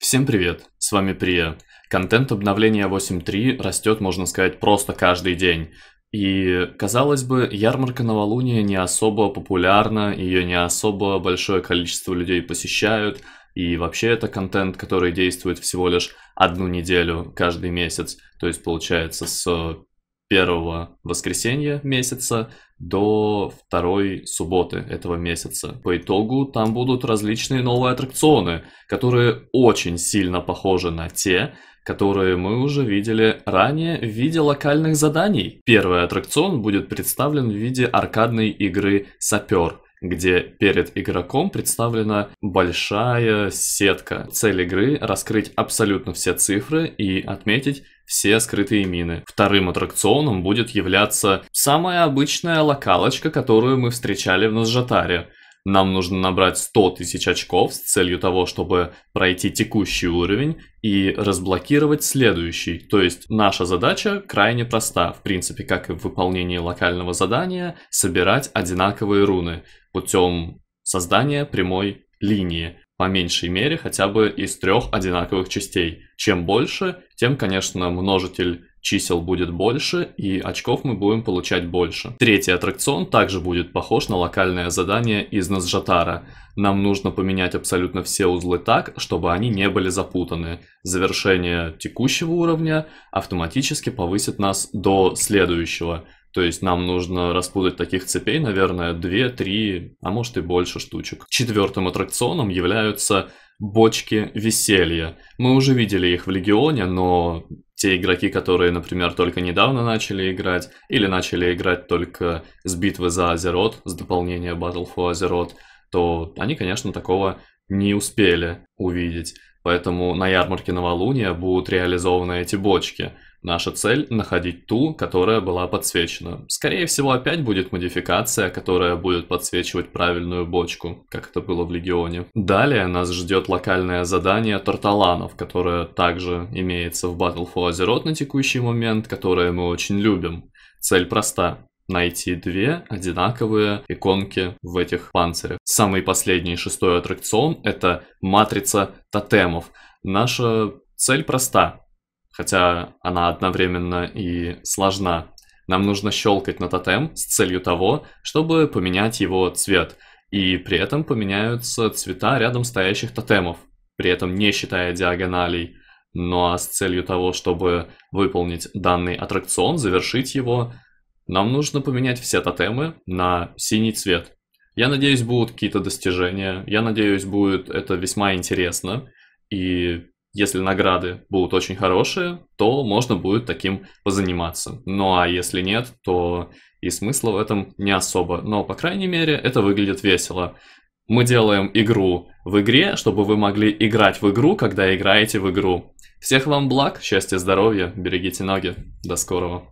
Всем привет, с вами Прия. Контент обновления 8.3 растет, можно сказать, просто каждый день. И, казалось бы, ярмарка новолуния не особо популярна, ее не особо большое количество людей посещают, и вообще это контент, который действует всего лишь одну неделю каждый месяц, то есть получается с первого воскресенья месяца до второй субботы этого месяца. По итогу там будут различные новые аттракционы, которые очень сильно похожи на те, которые мы уже видели ранее в виде локальных заданий. Первый аттракцион будет представлен в виде аркадной игры «Сапер», где перед игроком представлена большая сетка. Цель игры — раскрыть абсолютно все цифры и отметить все скрытые мины. Вторым аттракционом будет являться самая обычная локалочка, которую мы встречали в Назжатаре. Нам нужно набрать 100 тысяч очков с целью того, чтобы пройти текущий уровень и разблокировать следующий. То есть наша задача крайне проста. В принципе, как и в выполнении локального задания, собирать одинаковые руны путем создания прямой линии. По меньшей мере хотя бы из трех одинаковых частей. Чем больше, тем, конечно, множитель чисел будет больше и очков мы будем получать больше. Третий аттракцион также будет похож на локальное задание из Назжатара. Нам нужно поменять абсолютно все узлы так, чтобы они не были запутаны. Завершение текущего уровня автоматически повысит нас до следующего. То есть нам нужно распутать таких цепей, наверное, 2, 3, а может и больше штучек. Четвертым аттракционом являются бочки веселья. Мы уже видели их в Легионе, но те игроки, которые, например, только недавно начали играть, или начали играть только с битвы за Азерот, с дополнения Battle for Azeroth, то они, конечно, такого не успели увидеть. Поэтому на ярмарке новолуния будут реализованы эти бочки – Наша цель – находить ту, которая была подсвечена. Скорее всего, опять будет модификация, которая будет подсвечивать правильную бочку, как это было в Легионе. Далее нас ждет локальное задание Тарталанов, которое также имеется в Battle for Azeroth на текущий момент, которое мы очень любим. Цель проста найти две одинаковые иконки в этих панцирях. Самый последний шестой аттракцион — это матрица тотемов. Наша цель проста хотя она одновременно и сложна. Нам нужно щелкать на тотем с целью того, чтобы поменять его цвет, и при этом поменяются цвета рядом стоящих тотемов, при этом не считая диагоналей, ну а с целью того, чтобы выполнить данный аттракцион, завершить его, нам нужно поменять все тотемы на синий цвет. Я надеюсь, будут какие-то достижения, я надеюсь, будет это весьма интересно, и если награды будут очень хорошие, то можно будет таким позаниматься. Ну а если нет, то и смысла в этом не особо. Но, по крайней мере, это выглядит весело. Мы делаем игру в игре, чтобы вы могли играть в игру, когда играете в игру. Всех вам благ, счастья, здоровья, берегите ноги. До скорого.